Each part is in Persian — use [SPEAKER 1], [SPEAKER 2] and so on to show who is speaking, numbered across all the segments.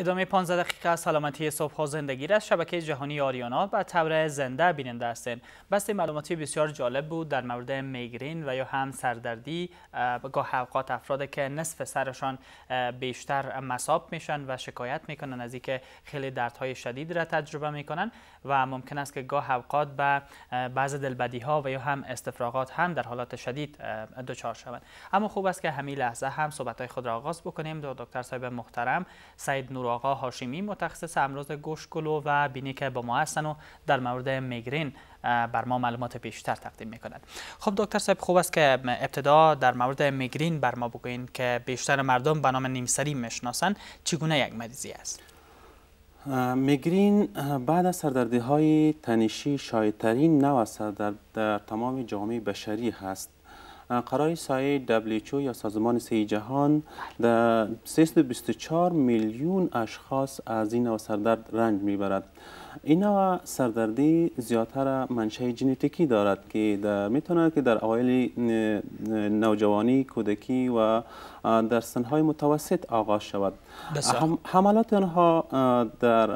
[SPEAKER 1] ادامه 15 دقیقه از سلامتی صبح و زندگی را از شبکه جهانی آریانا و طور زنده بیننده هستین بسته معلوماتی بسیار جالب بود در مورد میگرین و یا هم سردردی گاه اوقات افراد که نصف سرشان بیشتر مساب میشن و شکایت میکنن از اینکه خیلی دردهای شدید را تجربه میکنن و ممکن است که گاه اوقات به بعض دلبدی ها و یا هم استفراغات هم در حالات شدید دچار شوند اما خوب است که همین لحظه هم صحبت های خود را آغاز بکنیم دو دکتر صاحب محترم سید نور آقا هاشمی متخصص امراض گوشگلو و بینی که با ما هستن و در مورد میگرین بر ما معلومات بیشتر تقدیم میکنند خب دکتر صاحب خوب است که ابتدا در مورد میگرین بر ما بگوین که بیشتر مردم به نام نیمسری میشناسند چگونه یک مریضی است
[SPEAKER 2] میگرین بعد از سردردی های تنشی شایدترین نو سردرد در تمام جامعه بشری هست قرار سایه WHO یا سازمان سی جهان بله. در 324 میلیون اشخاص از این نوع سردرد رنج میبرد این نوع سردردی زیادتر منشه جنیتیکی دارد که میتونه که در اوایل نوجوانی کودکی و در سنهای متوسط آغاز شود حملات آنها در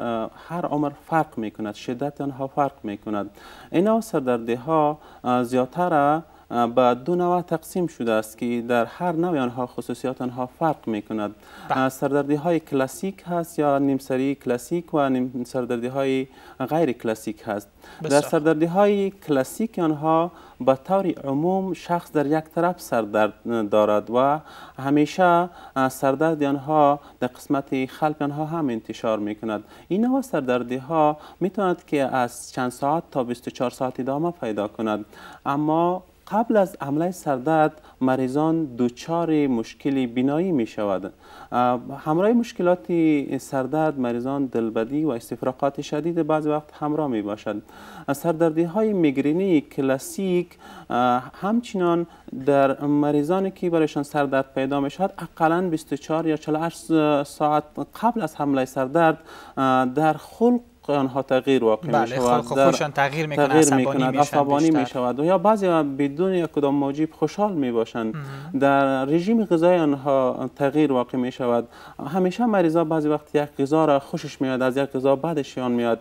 [SPEAKER 2] هر عمر فرق میکند شدت آنها فرق میکند این نوع سردردی ها زیادتر به دو نوع تقسیم شده است که در هر نوع آنها خصوصیات آنها فرق می کند بله. سردردی های کلاسیک هست یا نیمسری کلاسیک و نیم سردردی های غیر کلاسیک هست در سردردی های کلاسیک آنها به طور عموم شخص در یک طرف سردرد دارد و همیشه سردرد آنها در قسمت خلب آنها هم انتشار می کند این نوع سردردی ها می تواند که از چند ساعت تا 24 ساعت ادامه پیدا کند اما قبل از عمله سردرد مریضان دوچار مشکل بینایی می شود همراه مشکلات سردرد مریضان دلبدی و استفراقات شدید بعض وقت همراه می باشد سردردی های میگرینی کلاسیک همچنان در مریضانی که برایشان سردرد پیدا می شود اقلا 24 یا 48 ساعت قبل از حمله سردرد در خلق آنها تغییر واقع بله، می شود خلق خوشان تغییر میکنه تغییر میکنند عصبانی می شود یا بعضی بدون یک کدام موجب خوشحال می باشند در رژیم غذای آنها تغییر واقع می شود همیشه مریضا بعضی وقت یک غذا را خوشش میاد از یک غذا بعدش یان میاد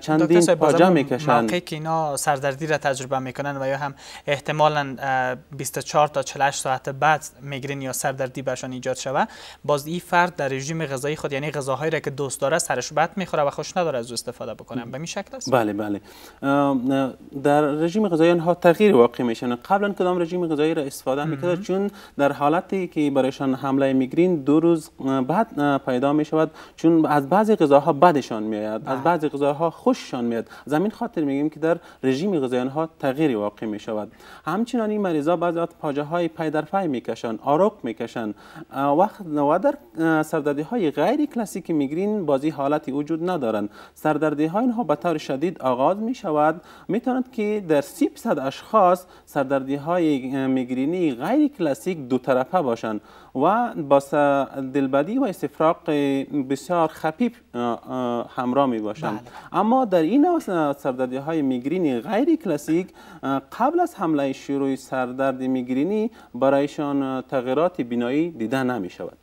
[SPEAKER 2] چندین پاجا میکشند موقعی
[SPEAKER 1] که اینا سردردی را تجربه میکنن و یا هم احتمالا 24 تا 48 ساعت بعد میگرین یا سردردی برشان ایجاد شود باز این فرد در رژیم غذایی خود یعنی غذاهایی را که دوست داره سرش بد میخوره و خوش نداره استفاده بکنم به این است بله
[SPEAKER 2] بله در رژیم غذایی ها تغییر واقع میشن قبلا کدام رژیم غذایی را استفاده میکرد چون در حالتی که برایشان حمله میگرین دو روز بعد پیدا می شود چون از بعضی غذاها بدشان میاد، از بله. بعضی غذاها خوششان میاد زمین خاطر میگیم که در رژیم غذایی ها تغییر واقع می شود همچنان این مریضا بعضی وقت پاجه های پی میکشن آرق میکشن وقت و در های غیر کلاسیک میگرین بازی حالتی وجود ندارن سردردی های اینها به طور شدید آغاز می شود می تواند که در 300 اشخاص سردردی های میگرینی غیر کلاسیک دو طرفه باشند و با دلبدی و استفراق بسیار خفیف همراه می باشند بله. اما در این سردردی های میگرینی غیر کلاسیک قبل از حمله شروع سردرد میگرینی برایشان تغییرات بینایی دیده نمی شود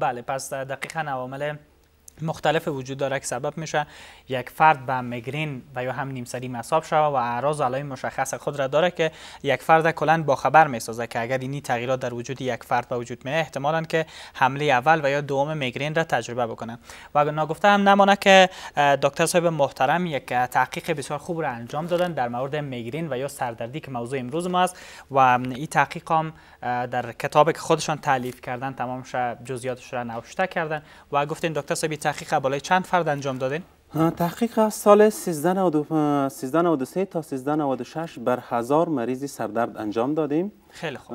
[SPEAKER 1] بله پس دقیقا عوامل مختلف وجود داره که سبب میشه یک فرد به مگرین و یا هم نیمسری مصاب شوه و اعراض علائم مشخص خود را داره که یک فرد کلا با خبر میسازه که اگر اینی تغییرات در وجود یک فرد به وجود میاد احتمالاً که حمله اول و یا دوم مگرین را تجربه بکنه و نگفته هم نمانه که دکتر صاحب محترم یک تحقیق بسیار خوب را انجام دادن در مورد مگرین و یا سردردی که موضوع امروز ما است و این تحقیق هم در کتاب که خودشان تعلیف کردن تمام جزئیاتش را نوشته کردن و گفتین دکتر صاحب تحقیق بالای چند فرد انجام دادین؟
[SPEAKER 2] تحقیق از سال 1393 تا 1396 بر هزار مریضی سردرد انجام دادیم خیلی خوب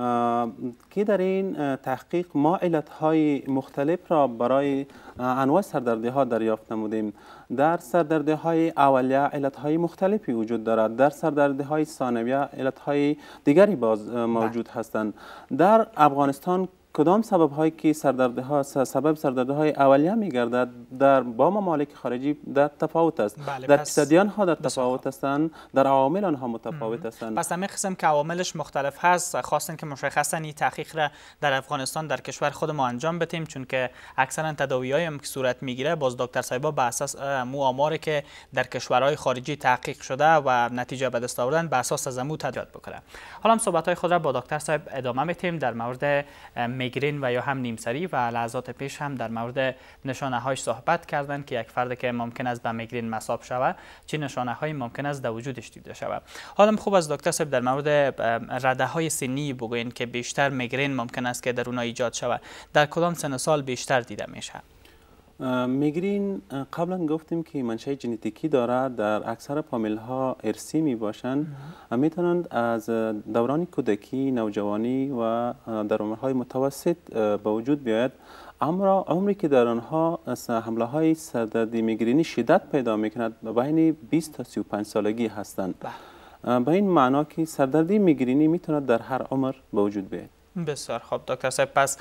[SPEAKER 2] که در این تحقیق ما علتهای مختلف را برای انواع سردردی ها دریافت نمودیم در سردردی های اولیه علت های مختلفی وجود دارد در سردردی های ثانویه علت های دیگری باز موجود بله. هستند در افغانستان کدام سبب هایی که سردرده ها سبب سردرده های اولیه می گردد در با ممالک خارجی در تفاوت است بله در اقتصادیان ها در تفاوت هستند در عوامل آنها متفاوت هستند پس
[SPEAKER 1] همه قسم که عواملش مختلف هست خواستن که مشخصا این تحقیق را در افغانستان در کشور خود ما انجام بدیم چون که اکثرا تداوی های هم که صورت میگیره باز دکتر صاحبا به اساس مو آماری که در کشورهای خارجی تحقیق شده و نتیجه به دست آوردن به اساس از مو تدریات بکنه حالا صحبت های خود را با دکتر صاحب ادامه میتیم در مورد می میگرین و یا هم نیمسری و لحظات پیش هم در مورد نشانه هایش صحبت کردند که یک فرد که ممکن است به میگرین مصاب شود چه نشانه هایی ممکن است در وجودش دیده شود حالا خوب از دکتر صاحب در مورد رده های سنی بگوین که بیشتر میگرین ممکن است که در اونها ایجاد شود در کدام سن سال بیشتر دیده میشه
[SPEAKER 2] میگرین قبلا گفتیم که منشأ ژنتیکی دارد در اکثر پامیل ها ارسی می باشند میتونند از دوران کودکی نوجوانی و در عمرهای متوسط به وجود بیاید اما عمری که در آنها حمله های سردردی میگرینی شدت پیدا میکند و بین 20 تا 35 سالگی هستند بله. به این معنا که سردردی میگرینی میتوند در هر عمر به وجود بیاید
[SPEAKER 1] بسیار خوب دکتر صاحب پس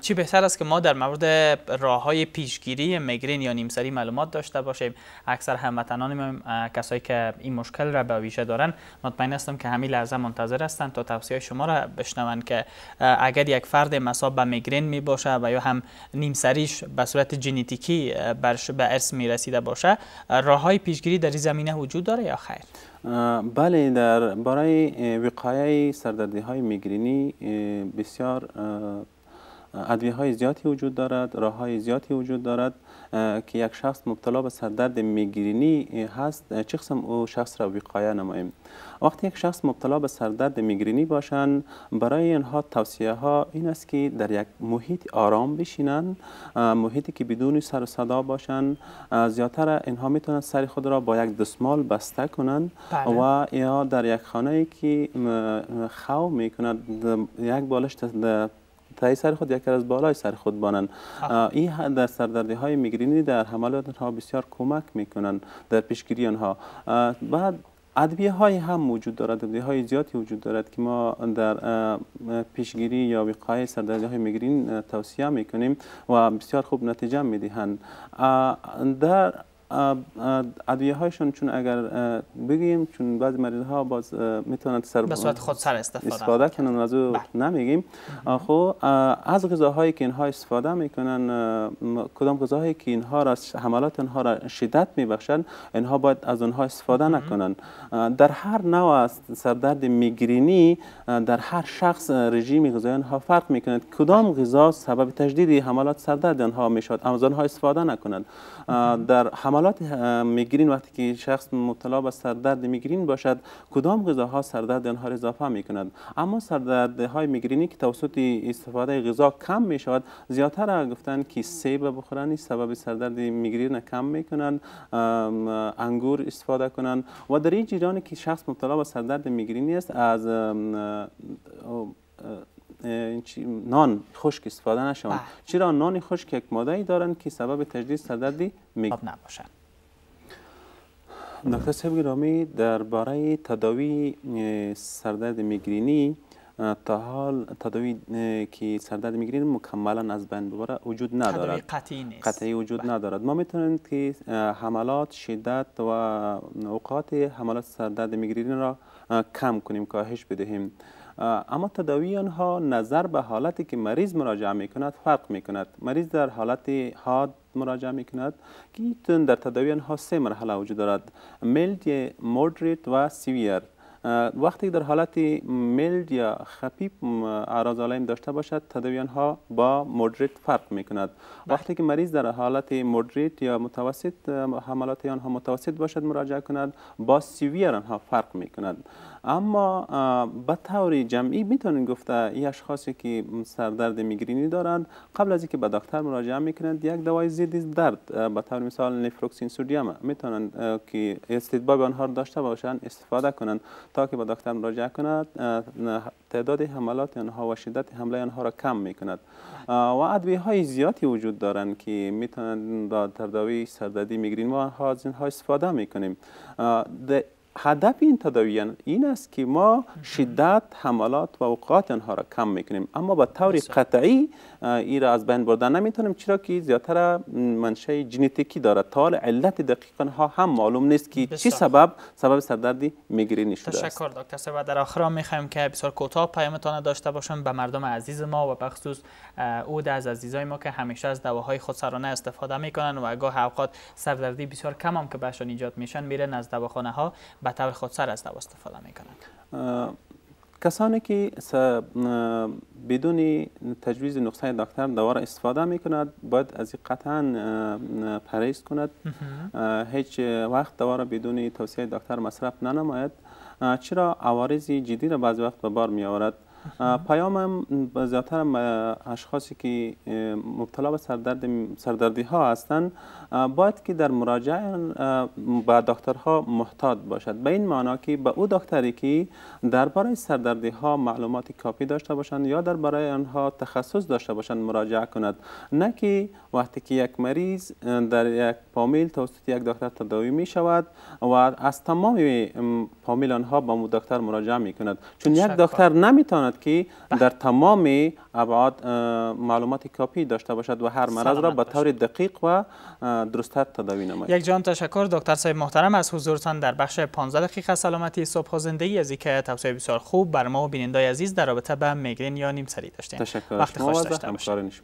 [SPEAKER 1] چی بهتر است که ما در مورد راه های پیشگیری مگرین یا نیمسری معلومات داشته باشیم اکثر هموطنان کسایی که این مشکل را به ویژه دارن مطمئن هستم که همین لحظه منتظر هستند تا توصیه شما را بشنوند که اگر یک فرد مصاب به مگرین می باشه و یا هم نیمسریش به صورت ژنتیکی برش به ارث می رسیده باشه راه های پیشگیری در این زمینه وجود داره یا خیر
[SPEAKER 2] بله در برای وقایه سردردی های میگرینی بسیار ادویه های زیادی وجود دارد راه های زیادی وجود دارد که یک شخص مبتلا به سردرد میگرینی هست چه قسم او شخص را وقایه نماییم وقتی یک شخص مبتلا به سردرد میگرینی باشند برای اینها توصیه ها این است که در یک محیط آرام بشینند محیطی که بدون سر و صدا باشند زیادتر اینها میتونند سر خود را با یک دستمال بسته کنند بله. و یا در یک خانه که خو میکند یک بالش تای سر خود یک از بالای سر خود بانن این در سردردی های میگرینی در حملات ها بسیار کمک میکنند در پیشگیری آنها بعد ادویه های هم وجود دارد ادویه های زیادی وجود دارد که ما در پیشگیری یا وقایه سردردی های میگرین توصیه میکنیم و بسیار خوب نتیجه میدهند در ادویه هایشون چون اگر بگیم چون بعضی مریض ها باز میتونن سر به صورت خود سر استفاده استفاده کنن از او بله. نمیگیم خب از غذاهایی که اینها استفاده میکنن کدام غذاهایی که اینها را حملات اینها را شدت میبخشن اینها باید از اونها استفاده نکنن در هر نوع از سردرد میگرینی در هر شخص رژیم غذایی ها فرق میکنه کدام بله. غذا سبب تجدید حملات سردرد آنها میشد از اونها استفاده نکنند در حالات میگرین وقتی که شخص مبتلا به سردرد میگرین باشد کدام غذاها سردرد آنها را اضافه می کند اما سردرد های میگرینی که توسط استفاده غذا کم می شود زیادتر گفتن که سیب بخورن سبب سردرد میگرین کم می کنند انگور استفاده کنند و در این که شخص مبتلا به سردرد میگرینی است از نان خشک استفاده نشوند بله. چرا نان خشک یک ماده ای دارند که سبب تجدید سردردی می نباشند دکتر صاحب گرامی برای تداوی سردرد میگرینی تا حال تداوی که سردرد میگرین مکملا از بین وجود ندارد
[SPEAKER 1] قطعی نیست
[SPEAKER 2] قطعی وجود بله. ندارد ما میتونیم که حملات شدت و اوقات حملات سردرد میگرین را کم کنیم کاهش بدهیم اما تداوی آنها نظر به حالتی که مریض مراجعه می کند فرق می کند مریض در حالت حاد مراجعه می کند که در تداوی آنها سه مرحله وجود دارد میلد مودریت و سیویر وقتی در حالت ملد یا خفیف اعراض علائم داشته باشد تداوی آنها با مودریت فرق می کند بله. وقتی که مریض در حالت مودریت یا متوسط حملات آنها متوسط باشد مراجعه کند با سیویر آنها فرق می کند اما به طور جمعی میتونیم گفته ای اشخاصی که سردرد میگرینی دارند قبل از اینکه به دکتر مراجعه میکنند یک دوای ضد درد به طور مثال نفروکسین سودیم میتونن که استدباب آنها را داشته باشند استفاده کنند تا که به دکتر مراجعه کند تعداد حملات آنها و شدت حمله آنها را کم میکند و ادویه های زیادی وجود دارند که میتونن در ترداوی سردردی میگرین ما ها از اینها استفاده میکنیم هدف این تداویان این است که ما شدت حملات و اوقات آنها را کم میکنیم اما به طور قطعی این را از بین بردن نمیتونیم چرا که زیاتر منشه جنیتیکی دارد تا علت دقیق ها هم معلوم نیست که چی سبب سبب سردردی میگرینی شده تشکر است
[SPEAKER 1] تشکر دکتر در آخر میخوایم که بسیار کوتاه پیامتان داشته باشم به مردم عزیز ما و بخصوص اود از عزیزای ما که همیشه از دواهای سرانه استفاده میکنن و گاه اوقات سردردی بسیار کم هم که بهشان ایجاد میشن میرن از دواخانه ها به طور از استفاده میکنند
[SPEAKER 2] کسانی که بدون تجویز نقصه دکتر دوا را استفاده می باید از قطعا پرهیز کند هیچ وقت دوا را بدون توصیه دکتر مصرف ننماید چرا عوارض جدی را بعض وقت به بار می آورد پیامم زیادتر اشخاصی که مبتلا به سردرد سردردی ها هستند باید که در مراجعه با دکترها محتاط باشد به این معنا که به او دکتری که درباره سردردی ها معلومات کافی داشته باشند یا در برای آنها تخصص داشته باشند مراجعه کند نه که وقتی که یک مریض در یک پامیل توسط یک دکتر تداوی می شود و از تمام پامیل آنها به مو دکتر مراجعه می کند چون یک دکتر نمیتواند که در تمام ابعاد معلومات کافی داشته باشد و هر مرض را به طور دقیق و درستتر تداوی نماید یک
[SPEAKER 1] جان تشکر دکتر صاحب محترم از حضورتان در بخش 15 دقیقه سلامتی صبح و زندگی از اینکه توصیه بسیار خوب بر ما و بینندای عزیز در رابطه به میگرین یا نیم سری داشتین تشکر وقت خوش داشته
[SPEAKER 2] باشید